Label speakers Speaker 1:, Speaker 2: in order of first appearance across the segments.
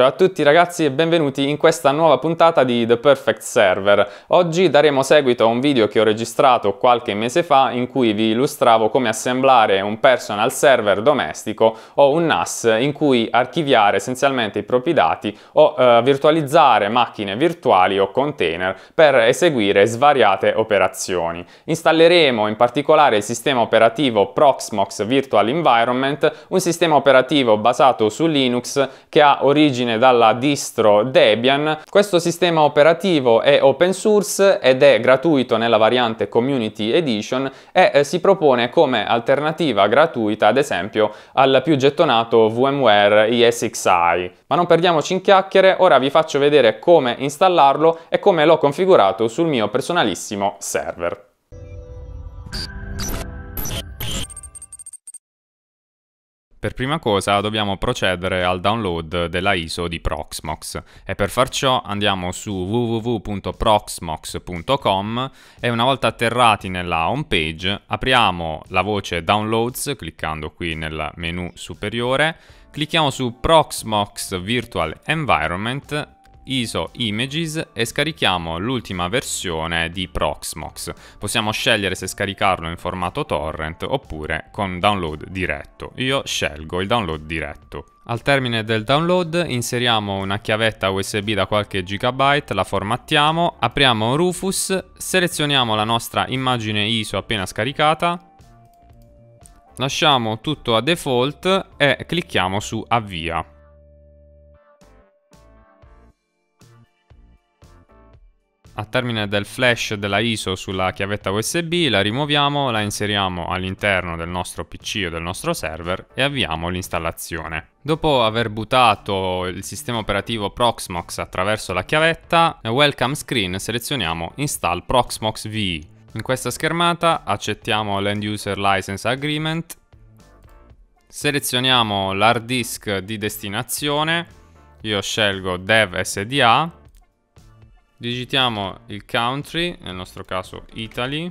Speaker 1: Ciao a tutti ragazzi e benvenuti in questa nuova puntata di The Perfect Server. Oggi daremo seguito a un video che ho registrato qualche mese fa in cui vi illustravo come assemblare un personal server domestico o un NAS in cui archiviare essenzialmente i propri dati o eh, virtualizzare macchine virtuali o container per eseguire svariate operazioni. Installeremo in particolare il sistema operativo Proxmox Virtual Environment, un sistema operativo basato su Linux che ha origine origine dalla distro Debian. Questo sistema operativo è open source ed è gratuito nella variante Community Edition e eh, si propone come alternativa gratuita ad esempio al più gettonato VMware ESXi. Ma non perdiamoci in chiacchiere, ora vi faccio vedere come installarlo e come l'ho configurato sul mio personalissimo server. Per prima cosa dobbiamo procedere al download della ISO di Proxmox e per far ciò andiamo su www.proxmox.com e una volta atterrati nella home page apriamo la voce Downloads cliccando qui nel menu superiore, clicchiamo su Proxmox Virtual Environment ISO Images e scarichiamo l'ultima versione di Proxmox. Possiamo scegliere se scaricarlo in formato torrent oppure con download diretto. Io scelgo il download diretto. Al termine del download inseriamo una chiavetta USB da qualche gigabyte, la formattiamo, apriamo Rufus, selezioniamo la nostra immagine ISO appena scaricata, lasciamo tutto a default e clicchiamo su avvia. a termine del flash della ISO sulla chiavetta USB, la rimuoviamo, la inseriamo all'interno del nostro PC o del nostro server e avviamo l'installazione. Dopo aver buttato il sistema operativo Proxmox attraverso la chiavetta, nel Welcome Screen selezioniamo Install Proxmox VE. In questa schermata accettiamo l'End User License Agreement, selezioniamo l'hard disk di destinazione, io scelgo Dev SDA digitiamo il country, nel nostro caso Italy,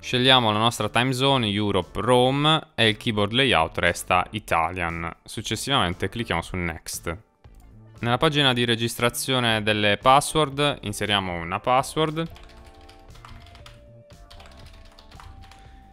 Speaker 1: scegliamo la nostra time zone Europe Rome e il keyboard layout resta Italian. Successivamente clicchiamo su Next. Nella pagina di registrazione delle password inseriamo una password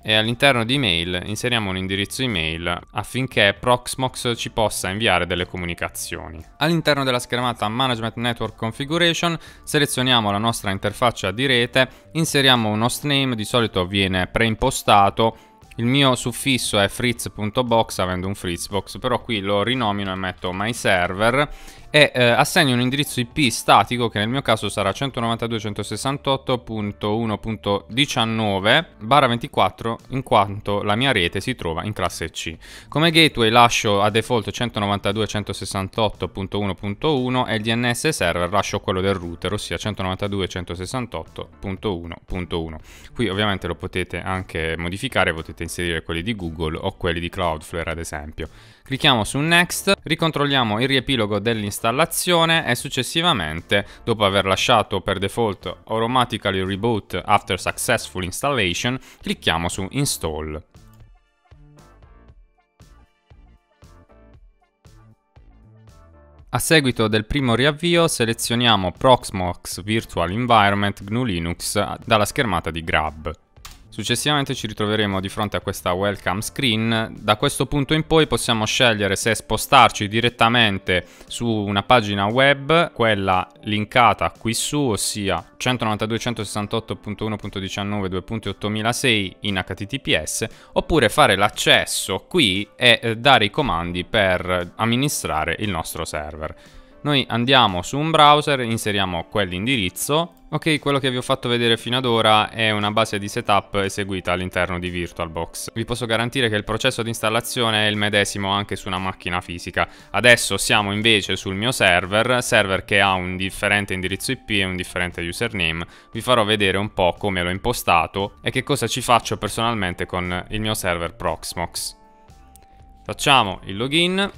Speaker 1: e all'interno di email inseriamo un indirizzo email affinché Proxmox ci possa inviare delle comunicazioni. All'interno della schermata Management Network Configuration selezioniamo la nostra interfaccia di rete, inseriamo un hostname, di solito viene preimpostato il mio suffisso è fritz.box avendo un fritzbox, però qui lo rinomino e metto myserver e eh, assegno un indirizzo IP statico che nel mio caso sarà 192.168.1.19 barra 24 in quanto la mia rete si trova in classe C. Come gateway lascio a default 192.168.1.1 e il DNS server lascio quello del router ossia 192.168.1.1. Qui ovviamente lo potete anche modificare, potete inserire quelli di Google o quelli di Cloudflare ad esempio clicchiamo su Next, ricontrolliamo il riepilogo dell'installazione e successivamente, dopo aver lasciato per default Automatically Reboot After Successful Installation, clicchiamo su Install. A seguito del primo riavvio selezioniamo Proxmox Virtual Environment GNU Linux dalla schermata di Grab. Successivamente ci ritroveremo di fronte a questa welcome screen, da questo punto in poi possiamo scegliere se spostarci direttamente su una pagina web, quella linkata qui su, ossia 192.168.1.19.2.8006 in HTTPS, oppure fare l'accesso qui e eh, dare i comandi per amministrare il nostro server. Noi andiamo su un browser, inseriamo quell'indirizzo. Ok, quello che vi ho fatto vedere fino ad ora è una base di setup eseguita all'interno di VirtualBox. Vi posso garantire che il processo di installazione è il medesimo anche su una macchina fisica. Adesso siamo invece sul mio server, server che ha un differente indirizzo IP e un differente username. Vi farò vedere un po' come l'ho impostato e che cosa ci faccio personalmente con il mio server Proxmox. Facciamo il login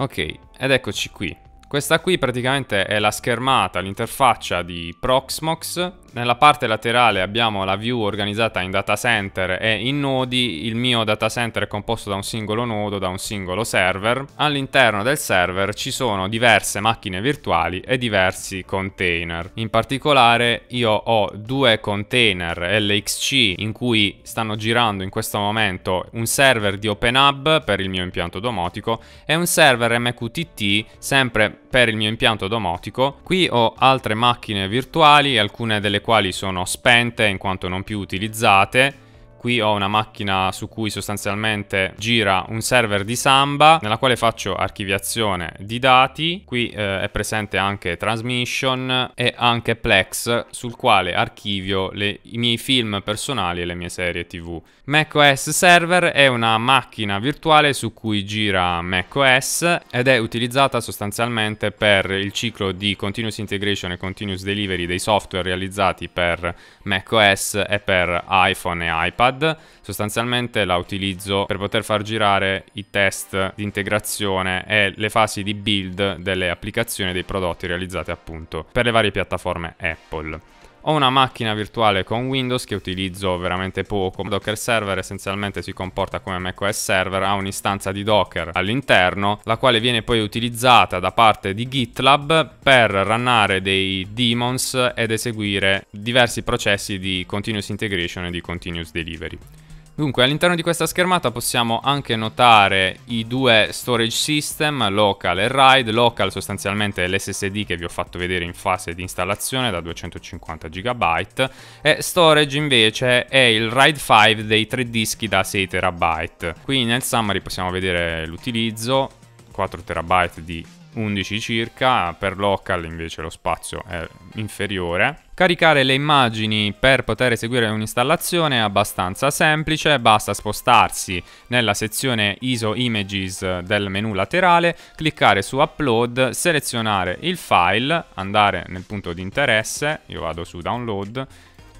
Speaker 1: Ok, ed eccoci qui. Questa qui praticamente è la schermata, l'interfaccia di Proxmox. Nella parte laterale abbiamo la view organizzata in data center e in nodi. Il mio data center è composto da un singolo nodo, da un singolo server. All'interno del server ci sono diverse macchine virtuali e diversi container. In particolare io ho due container LXC in cui stanno girando in questo momento un server di OpenHub per il mio impianto domotico e un server MQTT sempre per il mio impianto domotico. Qui ho altre macchine virtuali, alcune delle quali sono spente in quanto non più utilizzate Qui ho una macchina su cui sostanzialmente gira un server di Samba nella quale faccio archiviazione di dati. Qui eh, è presente anche Transmission e anche Plex sul quale archivio le, i miei film personali e le mie serie tv. macOS Server è una macchina virtuale su cui gira macOS ed è utilizzata sostanzialmente per il ciclo di continuous integration e continuous delivery dei software realizzati per macOS e per iPhone e iPad Notepad, sostanzialmente la utilizzo per poter far girare i test di integrazione e le fasi di build delle applicazioni dei prodotti realizzati appunto per le varie piattaforme Apple. Ho una macchina virtuale con Windows che utilizzo veramente poco. Docker Server essenzialmente si comporta come macOS Server, ha un'istanza di Docker all'interno, la quale viene poi utilizzata da parte di GitLab per runnare dei daemons ed eseguire diversi processi di continuous integration e di continuous delivery. Dunque all'interno di questa schermata possiamo anche notare i due storage system, local e ride, local sostanzialmente è l'SSD che vi ho fatto vedere in fase di installazione da 250 GB e storage invece è il RAID 5 dei tre dischi da 6 TB. Qui nel summary possiamo vedere l'utilizzo, 4 TB di 11 circa, per local invece lo spazio è inferiore Caricare le immagini per poter eseguire un'installazione è abbastanza semplice, basta spostarsi nella sezione ISO Images del menu laterale, cliccare su Upload, selezionare il file, andare nel punto di interesse, io vado su Download,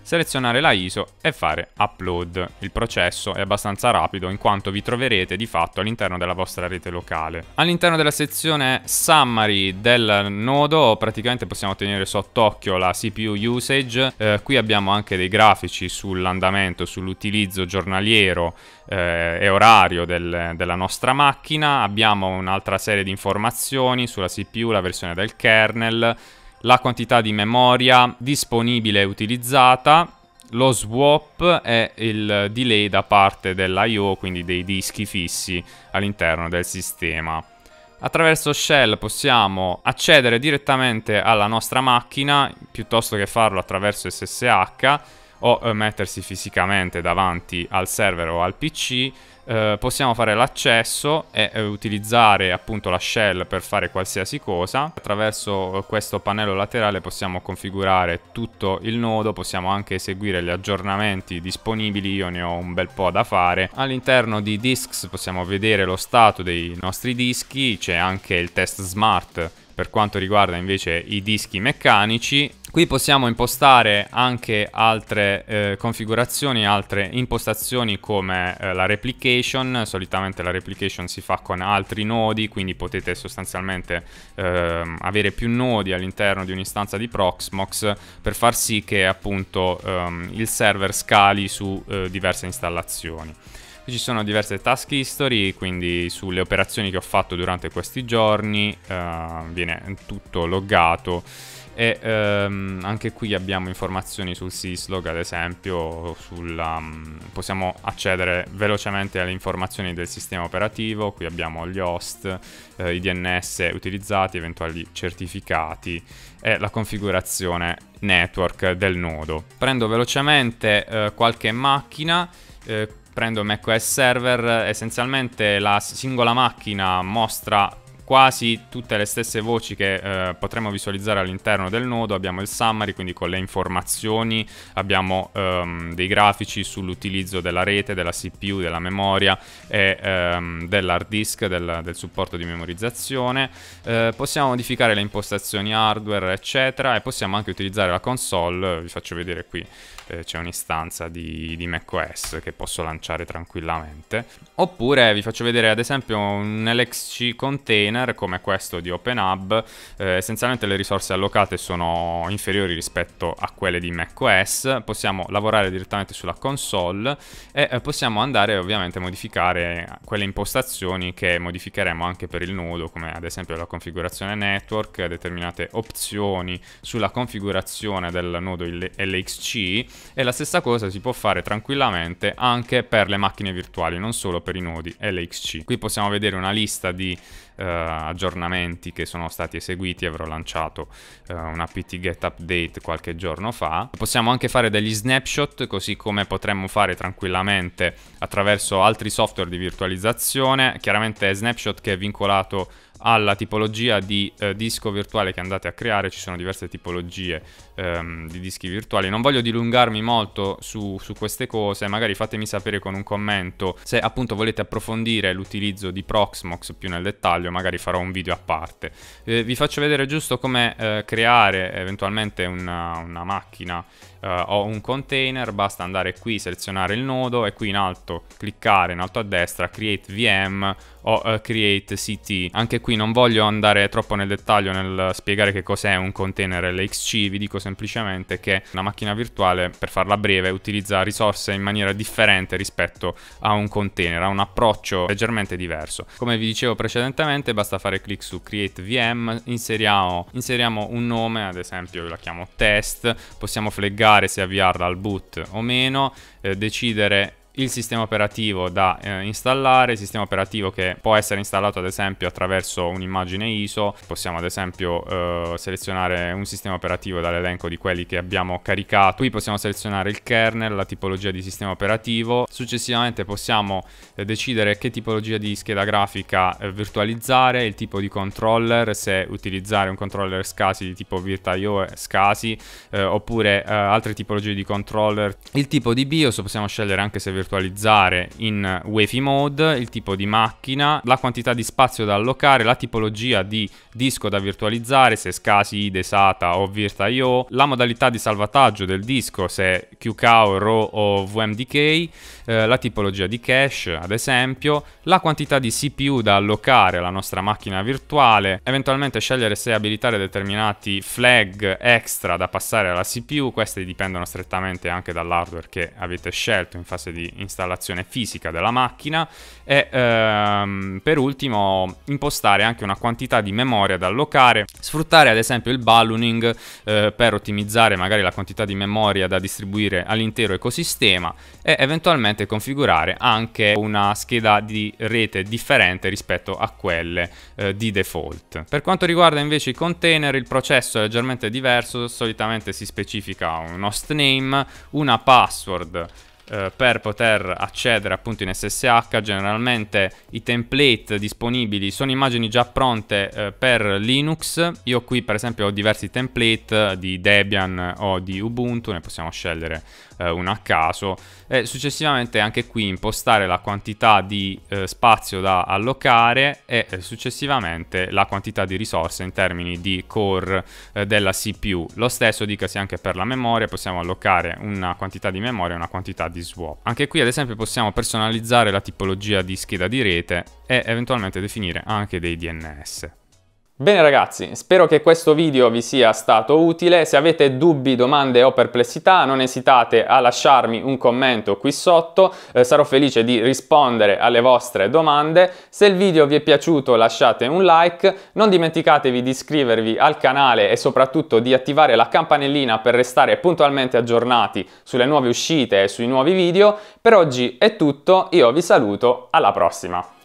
Speaker 1: selezionare la ISO e fare upload. Il processo è abbastanza rapido in quanto vi troverete di fatto all'interno della vostra rete locale. All'interno della sezione summary del nodo praticamente possiamo tenere sott'occhio la CPU usage, eh, qui abbiamo anche dei grafici sull'andamento, sull'utilizzo giornaliero eh, e orario del, della nostra macchina, abbiamo un'altra serie di informazioni sulla CPU, la versione del kernel, la quantità di memoria disponibile e utilizzata, lo swap e il delay da parte dell'IO, quindi dei dischi fissi all'interno del sistema. Attraverso Shell possiamo accedere direttamente alla nostra macchina piuttosto che farlo attraverso SSH o eh, mettersi fisicamente davanti al server o al PC eh, possiamo fare l'accesso e eh, utilizzare appunto la shell per fare qualsiasi cosa. Attraverso questo pannello laterale possiamo configurare tutto il nodo, possiamo anche eseguire gli aggiornamenti disponibili, io ne ho un bel po' da fare. All'interno di disks possiamo vedere lo stato dei nostri dischi, c'è anche il test smart per quanto riguarda invece i dischi meccanici Qui possiamo impostare anche altre eh, configurazioni, altre impostazioni come eh, la replication, solitamente la replication si fa con altri nodi, quindi potete sostanzialmente eh, avere più nodi all'interno di un'istanza di Proxmox per far sì che appunto ehm, il server scali su eh, diverse installazioni ci sono diverse task history, quindi sulle operazioni che ho fatto durante questi giorni eh, viene tutto loggato e ehm, anche qui abbiamo informazioni sul syslog, ad esempio, sulla, mm, possiamo accedere velocemente alle informazioni del sistema operativo, qui abbiamo gli host, eh, i DNS utilizzati, eventuali certificati e la configurazione network del nodo. Prendo velocemente eh, qualche macchina. Eh, prendo macOS Server, essenzialmente la singola macchina mostra quasi tutte le stesse voci che eh, potremmo visualizzare all'interno del nodo, abbiamo il summary, quindi con le informazioni, abbiamo ehm, dei grafici sull'utilizzo della rete, della CPU, della memoria e ehm, dell'hard disk, del, del, supporto di memorizzazione, eh, possiamo modificare le impostazioni hardware eccetera e possiamo anche utilizzare la console, vi faccio vedere qui eh, c'è un'istanza di, di macOS che posso lanciare tranquillamente, oppure vi faccio vedere ad esempio un LXC container container come questo di OpenHub, eh, essenzialmente le risorse allocate sono inferiori rispetto a quelle di macOS, possiamo lavorare direttamente sulla console e eh, possiamo andare ovviamente a modificare quelle impostazioni che modificheremo anche per il nodo, come ad esempio la configurazione network, determinate opzioni sulla configurazione del nodo LXC e la stessa cosa si può fare tranquillamente anche per le macchine virtuali, non solo per i nodi LXC. Qui possiamo vedere una lista di eh, aggiornamenti che sono stati eseguiti, avrò lanciato eh, una PT Get Update qualche giorno fa. Possiamo anche fare degli snapshot, così come potremmo fare tranquillamente attraverso altri software di virtualizzazione. Chiaramente snapshot che è vincolato alla tipologia di eh, disco virtuale che andate a creare, ci sono diverse tipologie ehm, di dischi virtuali. Non voglio dilungarmi molto su, su, queste cose, magari fatemi sapere con un commento se appunto volete approfondire l'utilizzo di Proxmox più nel dettaglio, magari farò un video a parte. Eh, vi faccio vedere giusto come eh, creare eventualmente una, una macchina Uh, eh, ho un container, basta andare qui, selezionare il nodo e qui in alto cliccare in alto a destra create VM o uh, create CT. Anche qui non voglio andare troppo nel dettaglio nel spiegare che cos'è un container LXC, vi dico se semplicemente che una macchina virtuale, per farla breve, utilizza risorse in maniera differente rispetto a un container, ha un approccio leggermente diverso. Come vi dicevo precedentemente, basta fare clic su Create VM, inseriamo, inseriamo un nome, ad esempio io la chiamo test, possiamo fleggare se avviarla al boot o meno, eh, decidere il sistema operativo da eh, installare, sistema operativo che può essere installato ad esempio attraverso un'immagine ISO, possiamo ad esempio eh, selezionare un sistema operativo dall'elenco di quelli che abbiamo caricato, qui possiamo selezionare il kernel, la tipologia di sistema operativo, successivamente possiamo eh, decidere che tipologia di scheda grafica eh, virtualizzare, il tipo di controller, se utilizzare un controller SCASI di tipo VirtIO SCASI eh, oppure eh, altre tipologie di controller, il tipo di BIOS possiamo scegliere anche se virtualizzato virtualizzare in Wavy Mode, il tipo di macchina, la quantità di spazio da allocare, la tipologia di disco da virtualizzare, se scasi, DeSATA o VirtIO, la modalità di salvataggio del disco, se QCAO, RAW o VMDK, eh, la tipologia di cache, ad esempio, la quantità di CPU da allocare alla nostra macchina virtuale, eventualmente scegliere se abilitare determinati flag extra da passare alla CPU, questi dipendono strettamente anche dall'hardware che avete scelto in fase di installazione fisica della macchina e ehm, per ultimo impostare anche una quantità di memoria da allocare, sfruttare ad esempio il ballooning eh, per ottimizzare magari la quantità di memoria da distribuire all'intero ecosistema e eventualmente configurare anche una scheda di rete differente rispetto a quelle eh, di default. Per quanto riguarda invece i container, il processo è leggermente diverso, solitamente si specifica un host name, una password eh, per poter accedere appunto in SSH generalmente i template disponibili sono immagini già pronte eh, per Linux io qui per esempio ho diversi template di Debian o di Ubuntu ne possiamo scegliere eh, uno a caso e successivamente anche qui impostare la quantità di eh, spazio da allocare e eh, successivamente la quantità di risorse in termini di core eh, della CPU. Lo stesso dicasi anche per la memoria, possiamo allocare una quantità di memoria e una quantità di swap. Anche qui ad esempio possiamo personalizzare la tipologia di scheda di rete e eventualmente definire anche dei DNS. Bene ragazzi, spero che questo video vi sia stato utile, se avete dubbi, domande o perplessità non esitate a lasciarmi un commento qui sotto, eh, sarò felice di rispondere alle vostre domande, se il video vi è piaciuto lasciate un like, non dimenticatevi di iscrivervi al canale e soprattutto di attivare la campanellina per restare puntualmente aggiornati sulle nuove uscite e sui nuovi video, per oggi è tutto, io vi saluto, alla prossima!